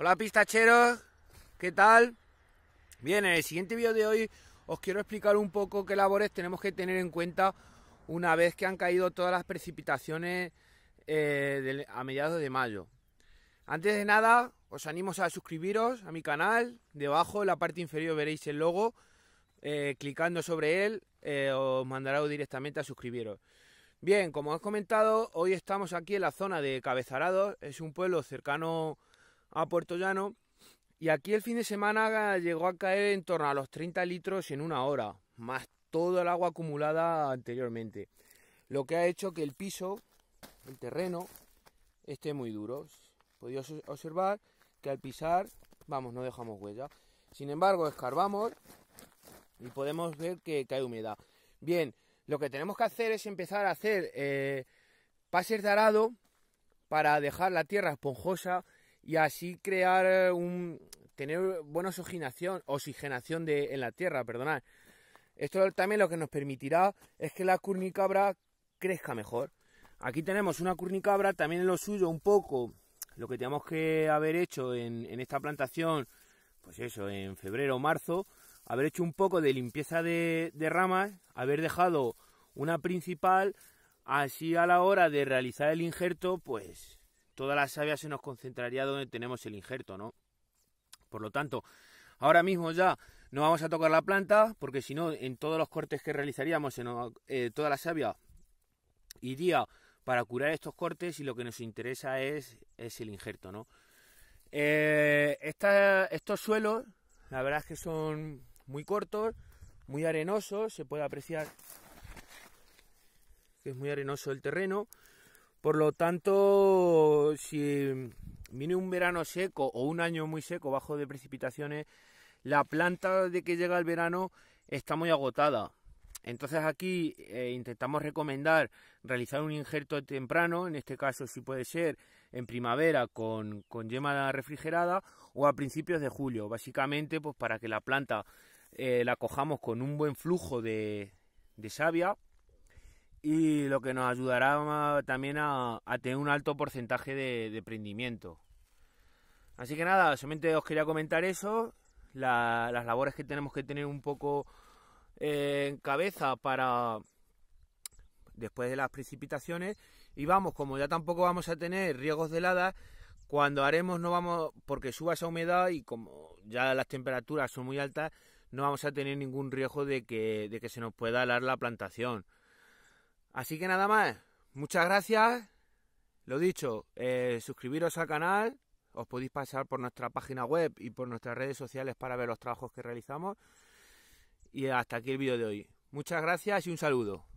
Hola pistacheros, ¿qué tal? Bien, en el siguiente vídeo de hoy os quiero explicar un poco qué labores tenemos que tener en cuenta una vez que han caído todas las precipitaciones eh, a mediados de mayo. Antes de nada, os animo a suscribiros a mi canal. Debajo, en la parte inferior, veréis el logo. Eh, clicando sobre él, eh, os mandará directamente a suscribiros. Bien, como os he comentado, hoy estamos aquí en la zona de Cabezarados. Es un pueblo cercano a Puerto Llano y aquí el fin de semana llegó a caer en torno a los 30 litros en una hora, más todo el agua acumulada anteriormente. Lo que ha hecho que el piso, el terreno, esté muy duro. Podéis observar que al pisar, vamos, no dejamos huella. Sin embargo, escarbamos y podemos ver que, cae humedad. Bien, lo que tenemos que hacer es empezar a hacer eh, pases de arado para dejar la tierra esponjosa y así crear un tener buena oxigenación, oxigenación de, en la tierra, perdonad. Esto también lo que nos permitirá es que la curnicabra crezca mejor. Aquí tenemos una curnicabra, también en lo suyo un poco lo que tenemos que haber hecho en, esta plantación, pues eso, en febrero o marzo, haber hecho un poco de limpieza de, de ramas, haber dejado una principal, así a la hora de realizar el injerto, pues toda la savia se nos concentraría donde tenemos el injerto, ¿no? Por lo tanto, ahora mismo ya no vamos a tocar la planta, porque si no, en todos los cortes que realizaríamos, eh, toda la savia iría para curar estos cortes y lo que nos interesa es, el injerto, ¿no? Eh, estos suelos, la verdad es que son muy cortos, muy arenosos, se puede apreciar que es muy arenoso el terreno. Por lo tanto, si viene un verano seco o un año muy seco, bajo de precipitaciones, la planta de que llega el verano está muy agotada. Entonces aquí eh, intentamos recomendar realizar un injerto temprano, en este caso si puede ser en primavera con, con, yema refrigerada o a principios de julio, básicamente pues, para que la planta eh, la cojamos con un buen flujo de savia y lo que nos ayudará también a, tener un alto porcentaje de, prendimiento. Así que nada, solamente os quería comentar eso, las labores que tenemos que tener un poco eh, en cabeza para después de las precipitaciones y vamos, como ya tampoco vamos a tener riesgos de heladas, cuando haremos no vamos, porque suba esa humedad y como ya las temperaturas son muy altas, no vamos a tener ningún riesgo de que, de que se nos pueda alar la plantación. Así que nada más, muchas gracias. Lo dicho, eh, suscribiros al canal, os podéis pasar por nuestra página web y por nuestras redes sociales para ver los trabajos que realizamos. Y hasta aquí el vídeo de hoy. Muchas gracias y un saludo.